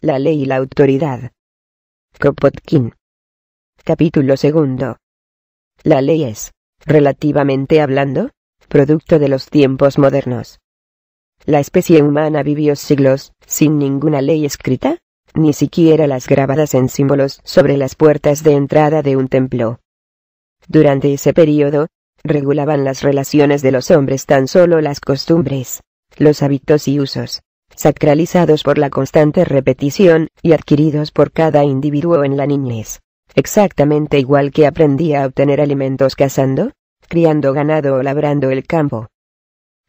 La ley y la autoridad. Kropotkin. Capítulo segundo. La ley es, relativamente hablando, producto de los tiempos modernos. La especie humana vivió siglos sin ninguna ley escrita, ni siquiera las grabadas en símbolos sobre las puertas de entrada de un templo. Durante ese período, regulaban las relaciones de los hombres tan solo las costumbres, los hábitos y usos sacralizados por la constante repetición, y adquiridos por cada individuo en la niñez. Exactamente igual que aprendí a obtener alimentos cazando, criando ganado o labrando el campo.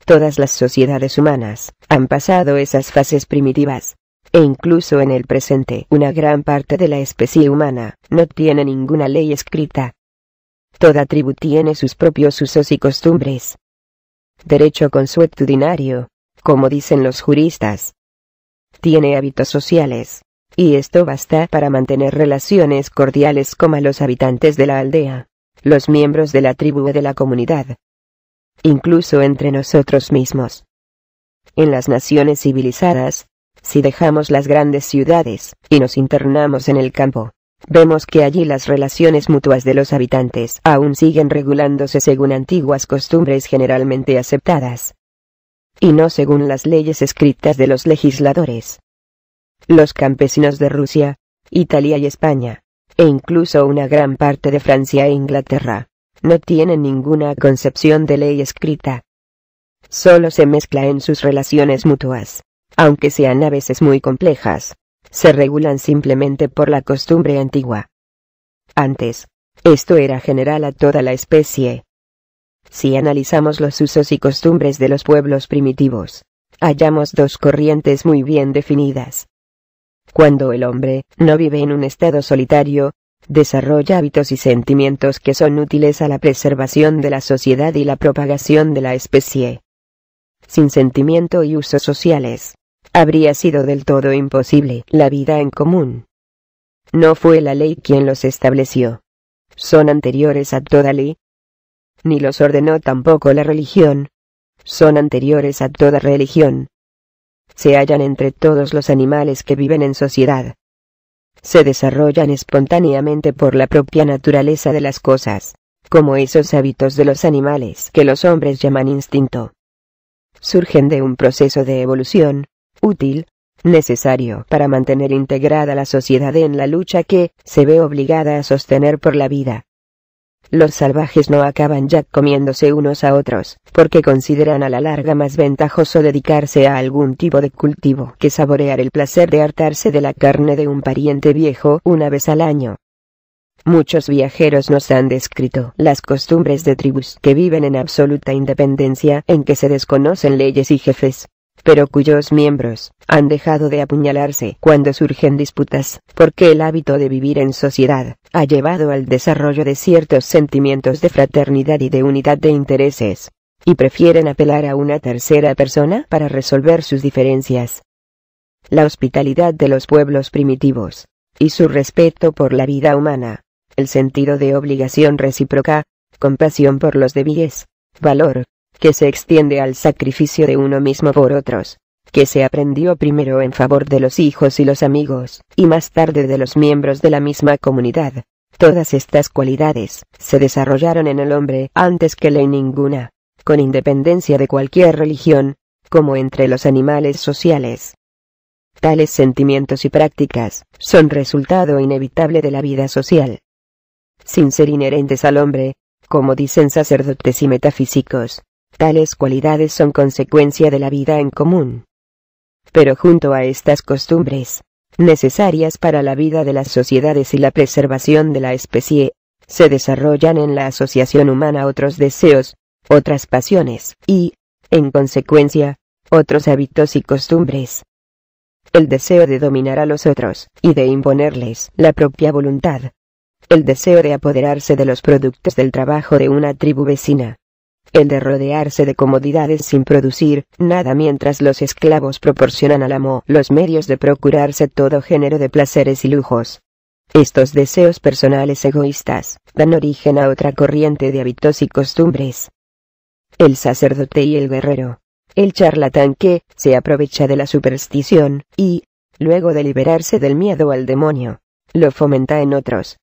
Todas las sociedades humanas han pasado esas fases primitivas. E incluso en el presente una gran parte de la especie humana no tiene ninguna ley escrita. Toda tribu tiene sus propios usos y costumbres. Derecho consuetudinario, como dicen los juristas. Tiene hábitos sociales, y esto basta para mantener relaciones cordiales con los habitantes de la aldea, los miembros de la tribu o de la comunidad, incluso entre nosotros mismos. En las naciones civilizadas, si dejamos las grandes ciudades y nos internamos en el campo, vemos que allí las relaciones mutuas de los habitantes aún siguen regulándose según antiguas costumbres generalmente aceptadas y no según las leyes escritas de los legisladores. Los campesinos de Rusia, Italia y España, e incluso una gran parte de Francia e Inglaterra, no tienen ninguna concepción de ley escrita. Solo se mezcla en sus relaciones mutuas, aunque sean a veces muy complejas, se regulan simplemente por la costumbre antigua. Antes, esto era general a toda la especie, si analizamos los usos y costumbres de los pueblos primitivos, hallamos dos corrientes muy bien definidas. Cuando el hombre no vive en un estado solitario, desarrolla hábitos y sentimientos que son útiles a la preservación de la sociedad y la propagación de la especie. Sin sentimiento y usos sociales, habría sido del todo imposible la vida en común. No fue la ley quien los estableció. Son anteriores a toda ley, ni los ordenó tampoco la religión. Son anteriores a toda religión. Se hallan entre todos los animales que viven en sociedad. Se desarrollan espontáneamente por la propia naturaleza de las cosas, como esos hábitos de los animales que los hombres llaman instinto. Surgen de un proceso de evolución, útil, necesario para mantener integrada la sociedad en la lucha que se ve obligada a sostener por la vida. Los salvajes no acaban ya comiéndose unos a otros, porque consideran a la larga más ventajoso dedicarse a algún tipo de cultivo que saborear el placer de hartarse de la carne de un pariente viejo una vez al año. Muchos viajeros nos han descrito las costumbres de tribus que viven en absoluta independencia en que se desconocen leyes y jefes, pero cuyos miembros han dejado de apuñalarse cuando surgen disputas, porque el hábito de vivir en sociedad ha llevado al desarrollo de ciertos sentimientos de fraternidad y de unidad de intereses, y prefieren apelar a una tercera persona para resolver sus diferencias. La hospitalidad de los pueblos primitivos, y su respeto por la vida humana, el sentido de obligación recíproca, compasión por los débiles, valor que se extiende al sacrificio de uno mismo por otros, que se aprendió primero en favor de los hijos y los amigos, y más tarde de los miembros de la misma comunidad. Todas estas cualidades se desarrollaron en el hombre antes que ley ninguna, con independencia de cualquier religión, como entre los animales sociales. Tales sentimientos y prácticas son resultado inevitable de la vida social. Sin ser inherentes al hombre, como dicen sacerdotes y metafísicos, Tales cualidades son consecuencia de la vida en común. Pero junto a estas costumbres, necesarias para la vida de las sociedades y la preservación de la especie, se desarrollan en la asociación humana otros deseos, otras pasiones y, en consecuencia, otros hábitos y costumbres. El deseo de dominar a los otros y de imponerles la propia voluntad. El deseo de apoderarse de los productos del trabajo de una tribu vecina el de rodearse de comodidades sin producir nada mientras los esclavos proporcionan al amo los medios de procurarse todo género de placeres y lujos. Estos deseos personales egoístas dan origen a otra corriente de hábitos y costumbres. El sacerdote y el guerrero. El charlatán que se aprovecha de la superstición y, luego de liberarse del miedo al demonio, lo fomenta en otros,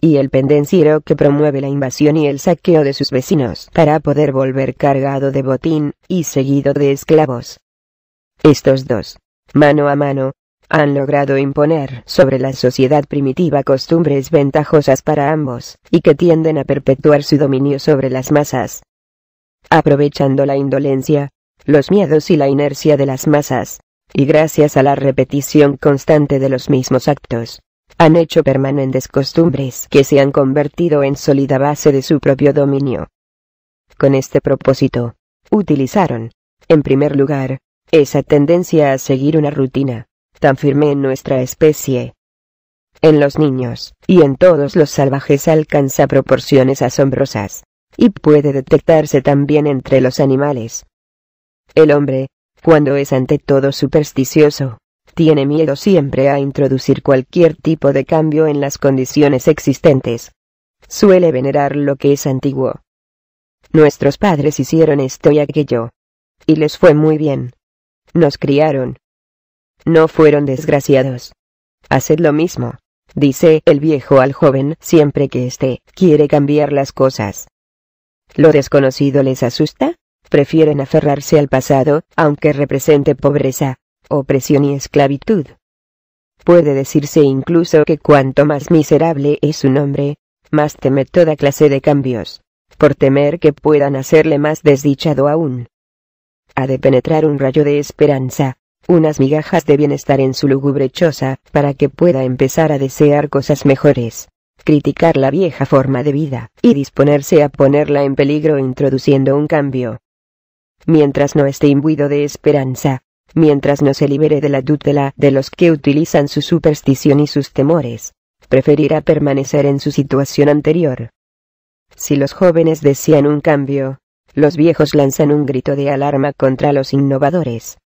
y el pendenciero que promueve la invasión y el saqueo de sus vecinos para poder volver cargado de botín, y seguido de esclavos. Estos dos, mano a mano, han logrado imponer sobre la sociedad primitiva costumbres ventajosas para ambos, y que tienden a perpetuar su dominio sobre las masas. Aprovechando la indolencia, los miedos y la inercia de las masas, y gracias a la repetición constante de los mismos actos, han hecho permanentes costumbres que se han convertido en sólida base de su propio dominio. Con este propósito, utilizaron, en primer lugar, esa tendencia a seguir una rutina, tan firme en nuestra especie. En los niños, y en todos los salvajes alcanza proporciones asombrosas, y puede detectarse también entre los animales. El hombre, cuando es ante todo supersticioso, tiene miedo siempre a introducir cualquier tipo de cambio en las condiciones existentes. Suele venerar lo que es antiguo. Nuestros padres hicieron esto y aquello. Y les fue muy bien. Nos criaron. No fueron desgraciados. Haced lo mismo, dice el viejo al joven siempre que esté. quiere cambiar las cosas. ¿Lo desconocido les asusta? Prefieren aferrarse al pasado, aunque represente pobreza, opresión y esclavitud. Puede decirse incluso que cuanto más miserable es un hombre, más teme toda clase de cambios, por temer que puedan hacerle más desdichado aún. Ha de penetrar un rayo de esperanza, unas migajas de bienestar en su lúgubre choza, para que pueda empezar a desear cosas mejores, criticar la vieja forma de vida, y disponerse a ponerla en peligro introduciendo un cambio. Mientras no esté imbuido de esperanza, mientras no se libere de la tutela de los que utilizan su superstición y sus temores, preferirá permanecer en su situación anterior. Si los jóvenes desean un cambio, los viejos lanzan un grito de alarma contra los innovadores.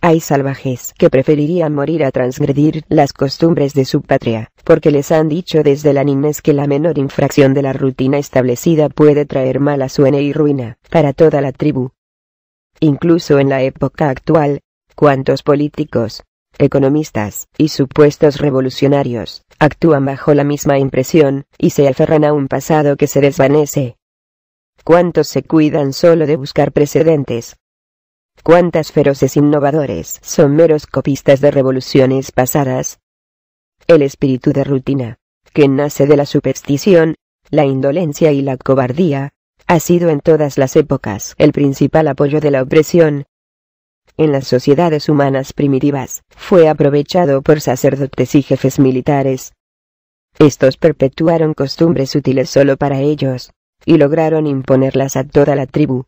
Hay salvajes que preferirían morir a transgredir las costumbres de su patria, porque les han dicho desde la niñez que la menor infracción de la rutina establecida puede traer mala suene y ruina para toda la tribu incluso en la época actual, cuántos políticos, economistas y supuestos revolucionarios actúan bajo la misma impresión y se aferran a un pasado que se desvanece. ¿Cuántos se cuidan solo de buscar precedentes? ¿Cuántas feroces innovadores son meros copistas de revoluciones pasadas? El espíritu de rutina, que nace de la superstición, la indolencia y la cobardía, ha sido en todas las épocas el principal apoyo de la opresión. En las sociedades humanas primitivas, fue aprovechado por sacerdotes y jefes militares. Estos perpetuaron costumbres útiles solo para ellos, y lograron imponerlas a toda la tribu.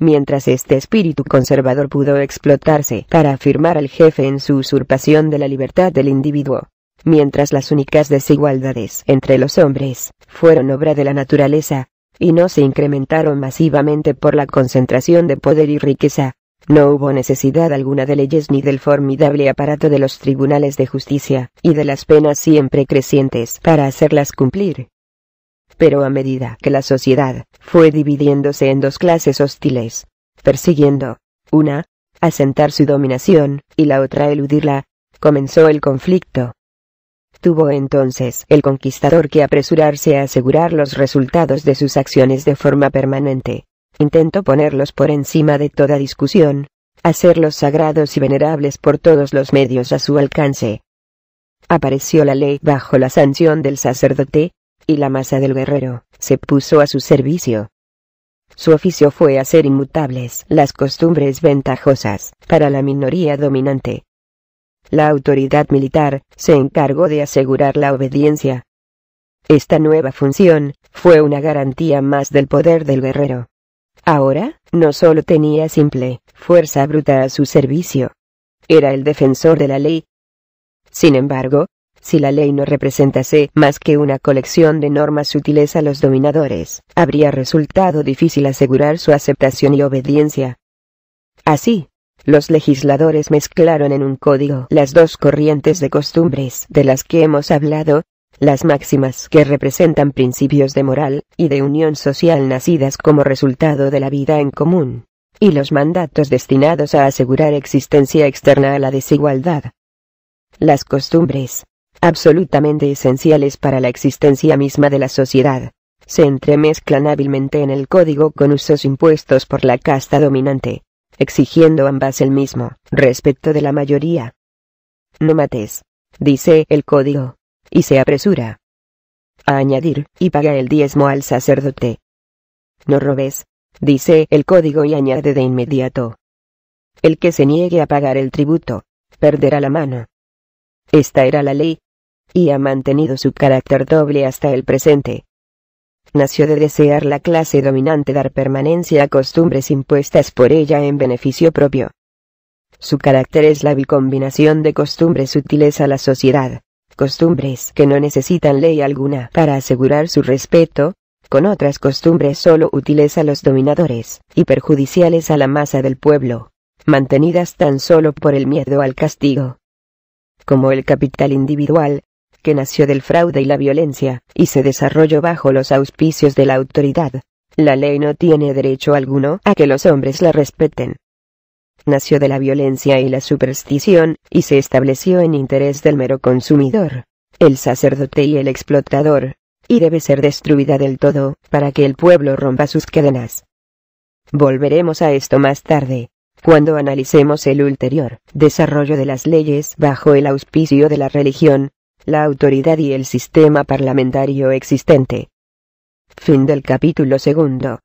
Mientras este espíritu conservador pudo explotarse para afirmar al jefe en su usurpación de la libertad del individuo, mientras las únicas desigualdades entre los hombres fueron obra de la naturaleza, y no se incrementaron masivamente por la concentración de poder y riqueza, no hubo necesidad alguna de leyes ni del formidable aparato de los tribunales de justicia, y de las penas siempre crecientes para hacerlas cumplir. Pero a medida que la sociedad fue dividiéndose en dos clases hostiles, persiguiendo, una, asentar su dominación, y la otra eludirla, comenzó el conflicto tuvo entonces el conquistador que apresurarse a asegurar los resultados de sus acciones de forma permanente. Intentó ponerlos por encima de toda discusión, hacerlos sagrados y venerables por todos los medios a su alcance. Apareció la ley bajo la sanción del sacerdote, y la masa del guerrero se puso a su servicio. Su oficio fue hacer inmutables las costumbres ventajosas para la minoría dominante, la autoridad militar se encargó de asegurar la obediencia. Esta nueva función fue una garantía más del poder del guerrero. Ahora, no solo tenía simple fuerza bruta a su servicio, era el defensor de la ley. Sin embargo, si la ley no representase más que una colección de normas sutiles a los dominadores, habría resultado difícil asegurar su aceptación y obediencia. Así, los legisladores mezclaron en un código las dos corrientes de costumbres de las que hemos hablado, las máximas que representan principios de moral y de unión social nacidas como resultado de la vida en común, y los mandatos destinados a asegurar existencia externa a la desigualdad. Las costumbres, absolutamente esenciales para la existencia misma de la sociedad, se entremezclan hábilmente en el código con usos impuestos por la casta dominante, exigiendo ambas el mismo respecto de la mayoría. No mates, dice el código, y se apresura a añadir, y paga el diezmo al sacerdote. No robes, dice el código y añade de inmediato. El que se niegue a pagar el tributo, perderá la mano. Esta era la ley. Y ha mantenido su carácter doble hasta el presente nació de desear la clase dominante dar permanencia a costumbres impuestas por ella en beneficio propio. Su carácter es la bicombinación de costumbres útiles a la sociedad, costumbres que no necesitan ley alguna para asegurar su respeto, con otras costumbres solo útiles a los dominadores y perjudiciales a la masa del pueblo, mantenidas tan solo por el miedo al castigo. Como el capital individual, que nació del fraude y la violencia, y se desarrolló bajo los auspicios de la autoridad. La ley no tiene derecho alguno a que los hombres la respeten. Nació de la violencia y la superstición, y se estableció en interés del mero consumidor, el sacerdote y el explotador, y debe ser destruida del todo, para que el pueblo rompa sus cadenas. Volveremos a esto más tarde, cuando analicemos el ulterior desarrollo de las leyes bajo el auspicio de la religión, la autoridad y el sistema parlamentario existente. Fin del capítulo segundo.